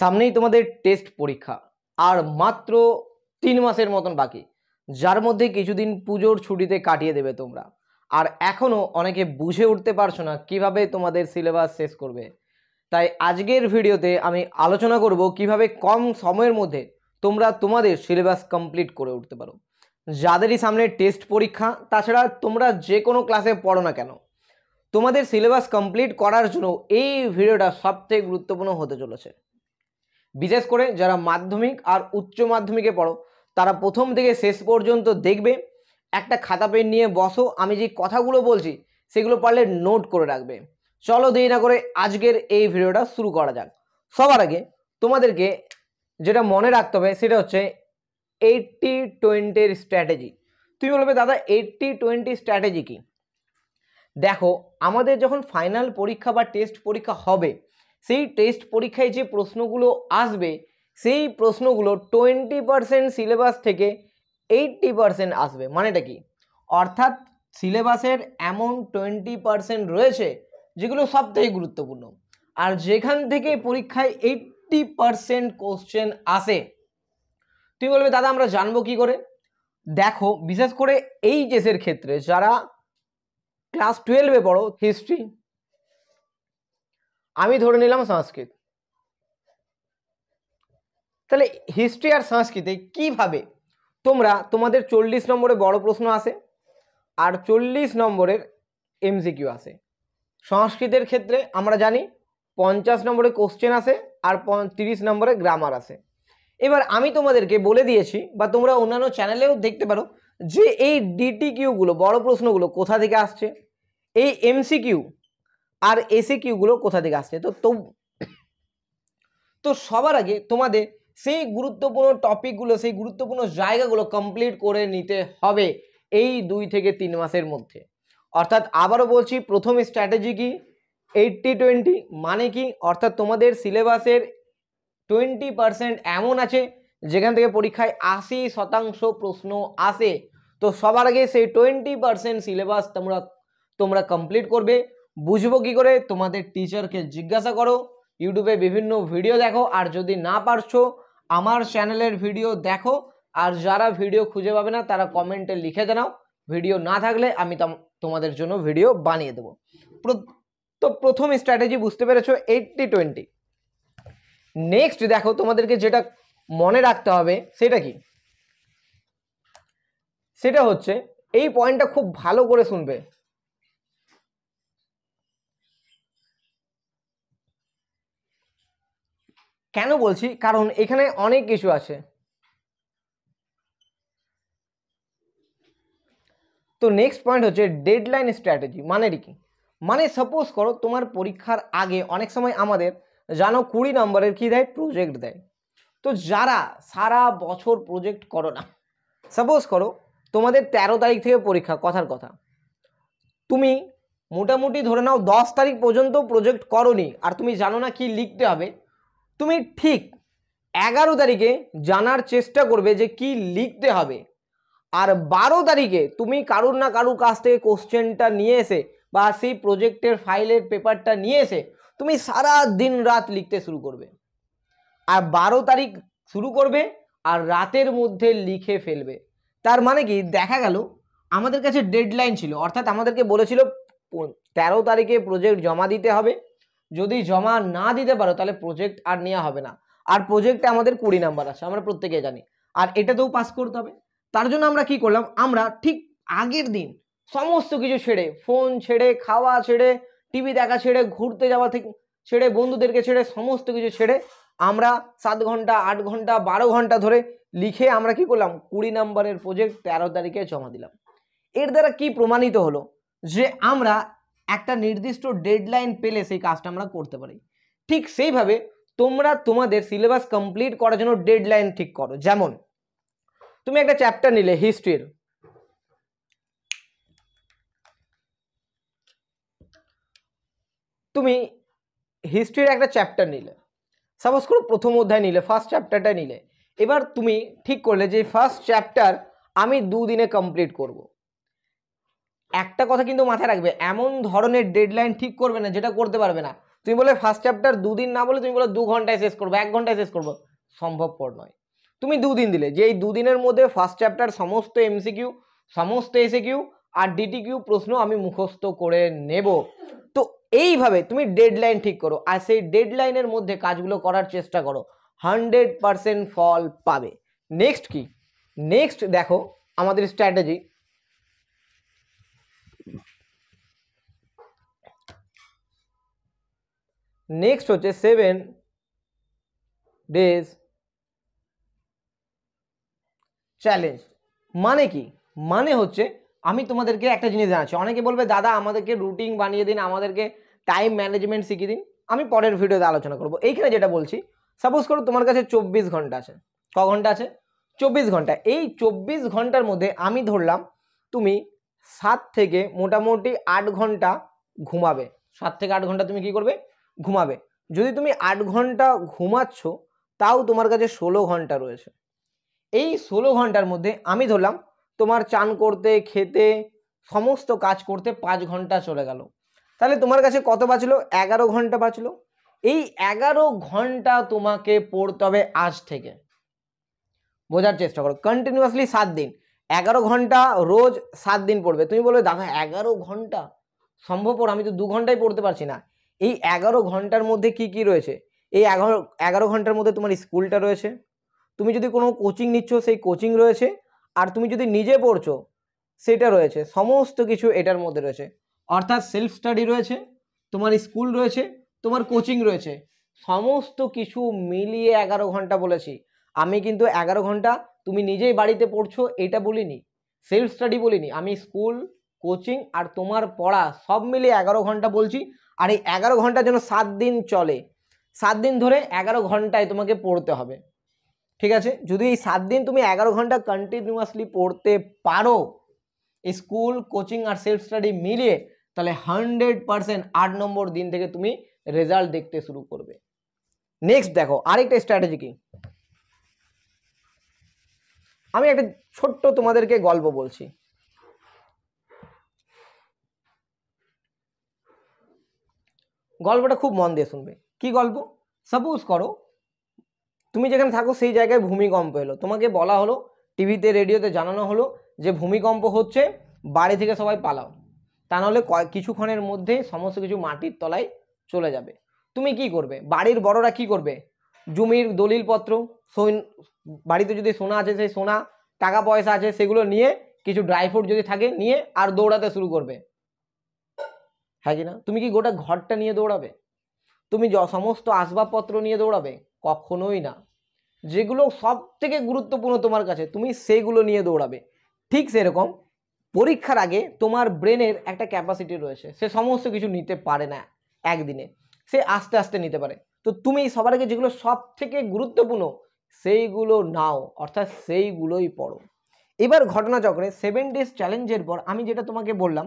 সামনেই তোমাদের টেস্ট পরীক্ষা আর মাত্র তিন মাসের মতন বাকি যার মধ্যে কিছুদিন পুজোর ছুটিতে কাটিয়ে দেবে তোমরা আর এখনও অনেকে বুঝে উঠতে পারছো না কিভাবে তোমাদের সিলেবাস শেষ করবে তাই আজকের ভিডিওতে আমি আলোচনা করব কিভাবে কম সময়ের মধ্যে তোমরা তোমাদের সিলেবাস কমপ্লিট করে উঠতে পারো যাদেরই সামনে টেস্ট পরীক্ষা তাছাড়া তোমরা যে কোনো ক্লাসে পড়ো না কেন তোমাদের সিলেবাস কমপ্লিট করার জন্য এই ভিডিওটা সবথেকে গুরুত্বপূর্ণ হতে চলেছে বিশেষ করে যারা মাধ্যমিক আর উচ্চ মাধ্যমিকে পড়ো তারা প্রথম থেকে শেষ পর্যন্ত দেখবে একটা খাতা পেন নিয়ে বসো আমি যে কথাগুলো বলছি সেগুলো পারলে নোট করে রাখবে চলো দেরি না করে আজকের এই ভিডিওটা শুরু করা যাক সবার আগে তোমাদেরকে যেটা মনে রাখতে হবে সেটা হচ্ছে এইটটি টোয়েন্টির স্ট্র্যাটেজি তুমি বলবে দাদা এইটটি টোয়েন্টি স্ট্র্যাটেজি কি দেখো আমাদের যখন ফাইনাল পরীক্ষা বা টেস্ট পরীক্ষা হবে সেই টেস্ট পরীক্ষায় যে প্রশ্নগুলো আসবে সেই প্রশ্নগুলো টোয়েন্টি পারসেন্ট সিলেবাস থেকে এইট্টি পারসেন্ট আসবে মানেটা কি অর্থাৎ সিলেবাসের এমন টোয়েন্টি পারসেন্ট রয়েছে যেগুলো সবথেকে গুরুত্বপূর্ণ আর যেখান থেকে পরীক্ষায় এইট্টি পারসেন্ট কোশ্চেন আসে তুমি বলবে দাদা আমরা জানবো কি করে দেখো বিশেষ করে এই জেসের ক্ষেত্রে যারা ক্লাস টুয়েলভে পড়ো হিস্ট্রি আমি ধরে নিলাম সংস্কৃত তাহলে হিস্ট্রি আর সংস্কৃতে কিভাবে তোমরা তোমাদের চল্লিশ নম্বরে বড় প্রশ্ন আসে আর চল্লিশ নম্বরের এমসিকিউ আসে সংস্কৃতের ক্ষেত্রে আমরা জানি পঞ্চাশ নম্বরে কোশ্চেন আসে আর তিরিশ নম্বরে গ্রামার আসে এবার আমি তোমাদেরকে বলে দিয়েছি বা তোমরা অন্যান্য চ্যানেলেও দেখতে পারো যে এই ডিটি কিউগুলো বড় প্রশ্নগুলো কোথা থেকে আসছে এই এমসিকিউ আর এসে কিউগুলো কোথা থেকে আসছে তো তো সবার আগে তোমাদের সেই গুরুত্বপূর্ণ টপিকগুলো সেই গুরুত্বপূর্ণ জায়গাগুলো কমপ্লিট করে নিতে হবে এই দুই থেকে তিন মাসের মধ্যে অর্থাৎ আবারও বলছি প্রথম স্ট্র্যাটেজি কি এইটটি টোয়েন্টি মানে কি অর্থাৎ তোমাদের সিলেবাসের টোয়েন্টি পারসেন্ট এমন আছে যেখান থেকে পরীক্ষায় আশি শতাংশ প্রশ্ন আসে তো সবার আগে সেই টোয়েন্টি পারসেন্ট সিলেবাস তোমরা তোমরা কমপ্লিট করবে বুঝবো কি করে তোমাদের টিচারকে জিজ্ঞাসা করো ইউটিউবে বিভিন্ন ভিডিও দেখো আর যদি না পারছো আমার চ্যানেলের ভিডিও দেখো আর যারা ভিডিও খুঁজে পাবে না তারা কমেন্টে লিখে জানাও ভিডিও না থাকলে আমি তোমাদের জন্য ভিডিও বানিয়ে দেবো তো প্রথম স্ট্র্যাটেজি বুঝতে পেরেছো এইটটি টোয়েন্টি নেক্সট দেখো তোমাদেরকে যেটা মনে রাখতে হবে সেটা কি সেটা হচ্ছে এই পয়েন্টটা খুব ভালো করে শুনবে কেন বলছি কারণ এখানে অনেক কিছু আছে তো নেক্সট পয়েন্ট হচ্ছে ডেডলাইন স্ট্র্যাটেজি মানে কি মানে সাপোজ করো তোমার পরীক্ষার আগে অনেক সময় আমাদের জানো কুড়ি নম্বরের কী দেয় প্রজেক্ট দেয় তো যারা সারা বছর প্রজেক্ট করো না সাপোজ করো তোমাদের ১৩ তারিখ থেকে পরীক্ষা কথার কথা তুমি মোটামুটি ধরে নাও দশ তারিখ পর্যন্ত প্রজেক্ট করো আর তুমি জানো না কি লিখতে হবে তুমি ঠিক এগারো তারিখে জানার চেষ্টা করবে যে কি লিখতে হবে আর বারো তারিখে তুমি কারুর না কারুর কাছ থেকে কোশ্চেনটা নিয়ে এসে বা সেই প্রজেক্টের ফাইলের পেপারটা নিয়ে এসে তুমি সারা দিন রাত লিখতে শুরু করবে আর বারো তারিখ শুরু করবে আর রাতের মধ্যে লিখে ফেলবে তার মানে কি দেখা গেল আমাদের কাছে ডেডলাইন ছিল অর্থাৎ আমাদেরকে বলেছিল তেরো তারিখে প্রজেক্ট জমা দিতে হবে যদি জমা না দিতে পারো তাহলে প্রজেক্ট আর নেওয়া হবে না আর প্রজেক্টে আমাদের কুড়ি নাম্বার আছে আমরা প্রত্যেকে জানি আর এটাতেও পাস করতে হবে তার জন্য আমরা কি করলাম আমরা ঠিক আগের দিন সমস্ত কিছু ছেড়ে ফোন ছেড়ে খাওয়া ছেড়ে টিভি দেখা ছেড়ে ঘুরতে যাওয়া থেকে ছেড়ে বন্ধুদেরকে ছেড়ে সমস্ত কিছু ছেড়ে আমরা সাত ঘন্টা আট ঘন্টা বারো ঘন্টা ধরে লিখে আমরা কি করলাম কুড়ি নাম্বারের প্রজেক্ট তেরো তারিখে জমা দিলাম এর দ্বারা কি প্রমাণিত হলো যে আমরা একটা নির্দিষ্ট ডেডলাইন পেলে সেই কাজটা আমরা করতে পারি ঠিক সেইভাবে তোমরা তোমাদের সিলেবাস কমপ্লিট করার জন্য ডেডলাইন ঠিক করো যেমন তুমি একটা চ্যাপ্টার নিলে হিস্ট্রির তুমি হিস্ট্রির একটা চ্যাপ্টার নিলে সাপোজ করো প্রথম অধ্যায় নিলে ফার্স্ট চ্যাপ্টারটা নিলে এবার তুমি ঠিক করলে যে ফার্স্ট চ্যাপ্টার আমি দুদিনে কমপ্লিট করবো একটা কথা কিন্তু মাথায় রাখবে এমন ধরনের ডেডলাইন ঠিক করবে না যেটা করতে পারবে না তুমি বলে ফার্স্ট চ্যাপ্টার দুদিন না বলে তুমি বলে দু ঘন্টায় শেষ করবো এক ঘন্টায় শেষ করবো সম্ভবপর নয় তুমি দুদিন দিলে যে এই দুদিনের মধ্যে ফার্স্ট চ্যাপ্টার সমস্ত এমসিকিউ সমস্ত এসে কিউ আর ডিটি কিউ প্রশ্ন আমি মুখস্থ করে নেব তো এইভাবে তুমি ডেডলাইন ঠিক করো আর সেই ডেডলাইনের মধ্যে কাজগুলো করার চেষ্টা করো হান্ড্রেড পারসেন্ট ফল পাবে নেক্সট কি নেক্সট দেখো আমাদের স্ট্র্যাটেজি নেক্সট হচ্ছে সেভেন ডেজ চ্যালেঞ্জ মানে কি মানে হচ্ছে আমি তোমাদেরকে একটা জিনিস জানাচ্ছি অনেকে বলবে দাদা আমাদেরকে রুটিন বানিয়ে দিন আমাদেরকে টাইম ম্যানেজমেন্ট শিখিয়ে দিন আমি পরের ভিডিওতে আলোচনা করব এইখানে যেটা বলছি সাপোজ করো তোমার কাছে চব্বিশ ঘন্টা আছে ক ঘন্টা আছে চব্বিশ ঘন্টা এই চব্বিশ ঘন্টার মধ্যে আমি ধরলাম তুমি সাত থেকে মোটামুটি আট ঘন্টা ঘুমাবে সাত থেকে আট ঘন্টা তুমি কি করবে ঘুমাবে যদি তুমি আট ঘন্টা ঘুমাচ্ছ তাও তোমার কাছে ষোলো ঘন্টা রয়েছে এই ষোলো ঘন্টার মধ্যে আমি ধরলাম তোমার চান করতে খেতে সমস্ত কাজ করতে পাঁচ ঘন্টা চলে গেল তাহলে তোমার কাছে কত বাঁচলো এগারো ঘন্টা বাঁচলো এই এগারো ঘন্টা তোমাকে পড়তে হবে আজ থেকে বোঝার চেষ্টা করো কন্টিনিউয়াসলি সাত দিন এগারো ঘন্টা রোজ সাত দিন পড়বে তুমি বলবে দাদা এগারো ঘন্টা সম্ভবপর আমি তো দু ঘন্টাই পড়তে পারছি না এই এগারো ঘন্টার মধ্যে কি কি রয়েছে এই এগারো এগারো ঘন্টার মধ্যে তোমার স্কুলটা রয়েছে তুমি যদি কোনো কোচিং নিচ্ছ সেই কোচিং রয়েছে আর তুমি যদি নিজে পড়ছো সেটা রয়েছে সমস্ত কিছু এটার মধ্যে রয়েছে অর্থাৎ সেলফ স্টাডি রয়েছে তোমার স্কুল রয়েছে তোমার কোচিং রয়েছে সমস্ত কিছু মিলিয়ে এগারো ঘন্টা বলেছি আমি কিন্তু এগারো ঘন্টা তুমি নিজেই বাড়িতে পড়ছো এটা বলিনি সেলফ স্টাডি বলিনি আমি স্কুল কোচিং আর তোমার পড়া সব মিলিয়ে এগারো ঘন্টা বলছি আর এই এগারো ঘন্টা যেন সাত দিন চলে সাত দিন ধরে এগারো ঘন্টায় তোমাকে পড়তে হবে ঠিক আছে যদি এই সাত দিন তুমি এগারো ঘন্টা কন্টিনিউয়াসলি পড়তে পারো স্কুল কোচিং আর সেলফ স্টাডি মিলিয়ে তাহলে হান্ড্রেড পারসেন্ট আট নম্বর দিন থেকে তুমি রেজাল্ট দেখতে শুরু করবে নেক্সট দেখো আরেকটা স্ট্র্যাটেজি কি আমি একটা ছোট্ট তোমাদেরকে গল্প বলছি গল্পটা খুব মন দিয়ে শুনবে কি গল্প সাপোজ করো তুমি যেখানে থাকো সেই জায়গায় ভূমিকম্প এলো তোমাকে বলা হলো টিভিতে রেডিওতে জানানো হলো যে ভূমিকম্প হচ্ছে বাড়ি থেকে সবাই পালাও তা নাহলে কিছুক্ষণের মধ্যে সমস্ত কিছু মাটির তলায় চলে যাবে তুমি কি করবে বাড়ির বড়রা কি করবে জমির দলিলপত্র সৈন বাড়িতে যদি সোনা আছে সেই সোনা টাকা পয়সা আছে সেগুলো নিয়ে কিছু ড্রাই ফ্রুট যদি থাকে নিয়ে আর দৌড়াতে শুরু করবে হ্যাঁ কি না তুমি কি গোটা ঘরটা নিয়ে দৌড়াবে তুমি য সমস্ত আসবাবপত্র নিয়ে দৌড়াবে কখনোই না যেগুলো সব থেকে গুরুত্বপূর্ণ তোমার কাছে তুমি সেগুলো নিয়ে দৌড়াবে ঠিক সেরকম পরীক্ষার আগে তোমার ব্রেনের একটা ক্যাপাসিটি রয়েছে সে সমস্ত কিছু নিতে পারে না একদিনে সে আস্তে আস্তে নিতে পারে তো তুমি সবার আগে যেগুলো সব থেকে গুরুত্বপূর্ণ সেইগুলো নাও অর্থাৎ সেইগুলোই পড়ো এবার ঘটনাচক্রে সেভেন ডেজ চ্যালেঞ্জের পর আমি যেটা তোমাকে বললাম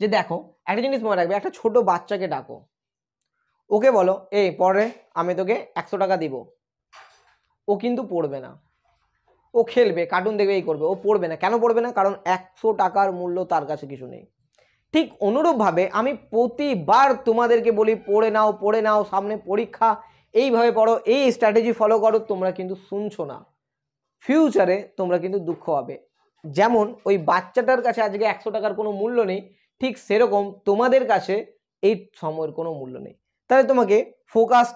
যে দেখো একটা জিনিস মনে রাখবে একটা ছোট বাচ্চাকে ডাকো ওকে বলো এ পরে আমি তোকে একশো টাকা দিব ও কিন্তু পড়বে না ও খেলবে কার্টুন দেখবে এই করবে ও পড়বে না কেন পড়বে না কারণ একশো টাকার মূল্য তার কাছে কিছু নেই ঠিক অনুরূপভাবে আমি প্রতিবার তোমাদেরকে বলি পড়ে নাও পড়ে নাও সামনে পরীক্ষা এইভাবে পড়ো এই স্ট্র্যাটেজি ফলো করো তোমরা কিন্তু শুনছো না ফিউচারে তোমরা কিন্তু দুঃখ হবে যেমন ওই বাচ্চাটার কাছে আজকে একশো টাকার কোনো মূল্য নেই ঠিক সেরকম তোমাদের কাছে এই সময়ের কোনো মূল্য নেই তাহলে তোমাকে ফোকাস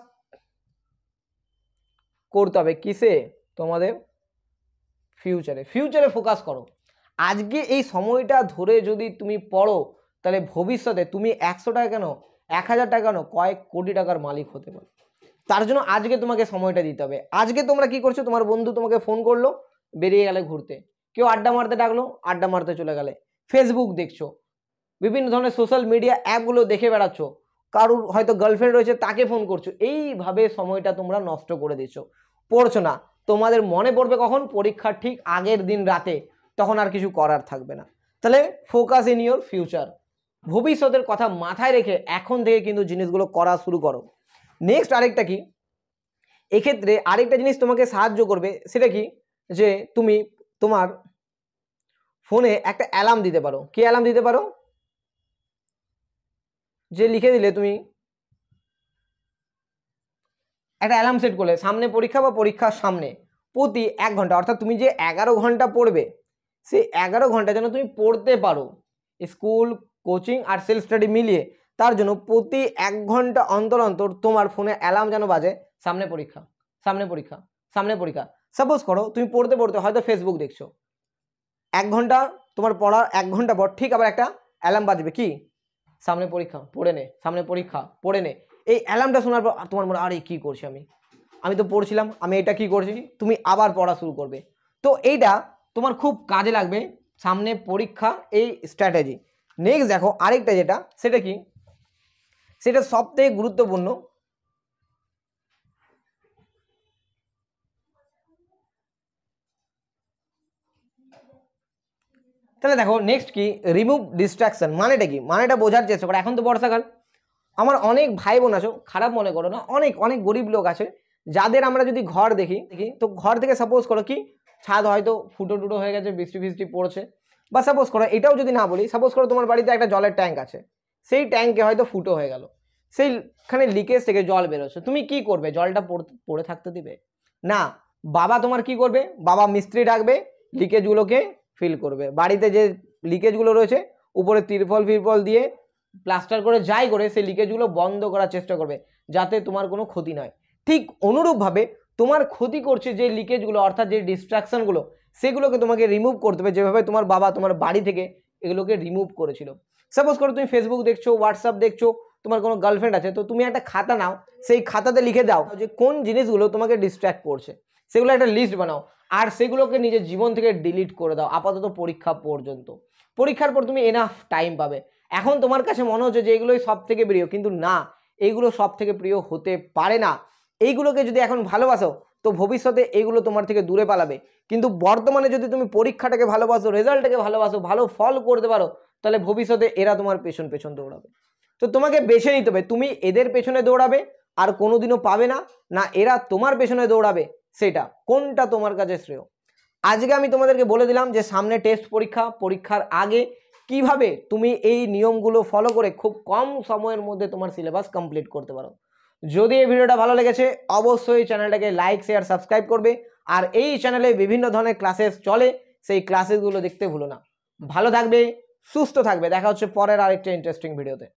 করতে হবে কিসে তোমাদের ফিউচারে ফিউচারে ফোকাস করো আজকে এই সময়টা ধরে যদি তুমি পড়ো তাহলে ভবিষ্যতে তুমি একশো টাকা কেন এক হাজার টাকা কেন কয়েক কোটি টাকার মালিক হতে পারো তার জন্য আজকে তোমাকে সময়টা দিতে হবে আজকে তোমরা কি করছো তোমার বন্ধু তোমাকে ফোন করলো বেরিয়ে গেলে ঘুরতে কেউ আড্ডা মারতে ডাকলো আড্ডা মারতে চলে গেলে ফেসবুক দেখছো বিভিন্ন ধরনের সোশ্যাল মিডিয়া অ্যাপগুলো দেখে বেড়াচ্ছ কারুর হয়তো গার্লফ্রেন্ড রয়েছে তাকে ফোন করছো এইভাবে সময়টা তোমরা নষ্ট করে দিচ্ছ পড়ছো না তোমাদের মনে পড়বে কখন পরীক্ষার ঠিক আগের দিন রাতে তখন আর কিছু করার থাকবে না তাহলে ফোকাস ইন ইউর ফিউচার ভবিষ্যতের কথা মাথায় রেখে এখন থেকে কিন্তু জিনিসগুলো করা শুরু করো নেক্সট আরেকটা কি এক্ষেত্রে আরেকটা জিনিস তোমাকে সাহায্য করবে সেটা কি যে তুমি তোমার ফোনে একটা অ্যালার্ম দিতে পারো কি অ্যালার্ম দিতে পারো যে লিখে দিলে তুমি একটা অ্যালার্ম সেট করলে সামনে পরীক্ষা বা পরীক্ষার সামনে প্রতি এক ঘন্টা অর্থাৎ তুমি যে এগারো ঘন্টা পড়বে সেই এগারো ঘন্টা যেন তুমি পড়তে পারো স্কুল কোচিং আর সেলফ স্টাডি মিলিয়ে তার জন্য প্রতি এক ঘন্টা অন্তর অন্তর তোমার ফোনে অ্যালার্ম যেন বাজে সামনে পরীক্ষা সামনে পরীক্ষা সামনে পরীক্ষা সাপোজ করো তুমি পড়তে পড়তে হয়তো ফেসবুক দেখছো এক ঘন্টা তোমার পড়ার এক ঘন্টা পর ঠিক আবার একটা অ্যালার্ম বাজবে কি সামনে পরীক্ষা পড়ে নে সামনে পরীক্ষা পড়ে নে এই অ্যালার্মটা শোনার পর তোমার মনে আরে কী করছি আমি আমি তো পড়ছিলাম আমি এটা কি করছি তুমি আবার পড়া শুরু করবে তো এইটা তোমার খুব কাজে লাগবে সামনে পরীক্ষা এই স্ট্র্যাটেজি নেক্সট দেখো আরেকটা যেটা সেটা কি সেটা সবথেকে গুরুত্বপূর্ণ তাহলে দেখো নেক্সট কি রিমুভ ডিস্ট্রাকশন মানেটা কি মানেটা বোঝার চেষ্টা করো এখন তো বর্ষাকাল আমার অনেক ভাই বোন আছো খারাপ মনে করো না অনেক অনেক গরিব লোক আছে যাদের আমরা যদি ঘর দেখি দেখি তো ঘর থেকে সাপোজ করো কি ছাদ হয়তো ফুটো টুটো হয়ে গেছে বৃষ্টি ফিষ্টি পড়ছে বা সাপোজ করো এটাও যদি না বলি সাপোজ করো তোমার বাড়িতে একটা জলের ট্যাঙ্ক আছে সেই ট্যাঙ্কে হয়তো ফুটো হয়ে গেল সেইখানে লিকেজ থেকে জল বেরোচ্ছে তুমি কি করবে জলটা পড়ে থাকতে দিবে না বাবা তোমার কি করবে বাবা মিস্ত্রি ডাকবে লিকেজগুলোকে ফিল করবে বাড়িতে যে লিকেজগুলো রয়েছে উপরে তিরফল ফিরফল দিয়ে প্লাস্টার করে যাই করে সেই লিকেজগুলো বন্ধ করার চেষ্টা করবে যাতে তোমার কোনো ক্ষতি নয় ঠিক অনুরূপভাবে তোমার ক্ষতি করছে যে লিকেজগুলো অর্থাৎ যে ডিস্ট্রাকশানগুলো সেগুলোকে তোমাকে রিমুভ করতে হবে যেভাবে তোমার বাবা তোমার বাড়ি থেকে এগুলোকে রিমুভ করেছিল সাপোজ করো তুমি ফেসবুক দেখছো হোয়াটসঅ্যাপ দেখছো তোমার কোনো গার্লফ্রেন্ড আছে তো তুমি একটা খাতা নাও সেই খাতাতে লিখে দাও যে কোন জিনিসগুলো তোমাকে ডিস্ট্র্যাক্ট করছে সেগুলো একটা লিস্ট বানাও আর সেগুলোকে নিজের জীবন থেকে ডিলিট করে দাও আপাতত পরীক্ষা পর্যন্ত পরীক্ষার পর তুমি এনাফ টাইম পাবে এখন তোমার কাছে মনে হচ্ছে যে এগুলোই সব থেকে প্রিয় কিন্তু না এইগুলো সব থেকে প্রিয় হতে পারে না এইগুলোকে যদি এখন ভালোবাসো তো ভবিষ্যতে এগুলো তোমার থেকে দূরে পালাবে কিন্তু বর্তমানে যদি তুমি পরীক্ষাটাকে ভালোবাসো রেজাল্টটাকে ভালোবাসো ভালো ফল করতে পারো তাহলে ভবিষ্যতে এরা তোমার পেছন পেছন দৌড়াবে তো তোমাকে বেছে নিতে হবে তুমি এদের পেছনে দৌড়াবে আর কোনোদিনও পাবে না না এরা তোমার পেছনে দৌড়াবে সেটা কোনটা তোমার কাছে শ্রেয় আজকে আমি তোমাদেরকে বলে দিলাম যে সামনে টেস্ট পরীক্ষা পরীক্ষার আগে কিভাবে তুমি এই নিয়মগুলো ফলো করে খুব কম সময়ের মধ্যে তোমার সিলেবাস কমপ্লিট করতে পারো যদি এই ভিডিওটা ভালো লেগেছে অবশ্যই চ্যানেলটাকে লাইক শেয়ার সাবস্ক্রাইব করবে আর এই চ্যানেলে বিভিন্ন ধরনের ক্লাসেস চলে সেই ক্লাসেসগুলো দেখতে ভুলো না ভালো থাকবে সুস্থ থাকবে দেখা হচ্ছে পরের আরেকটা ইন্টারেস্টিং ভিডিওতে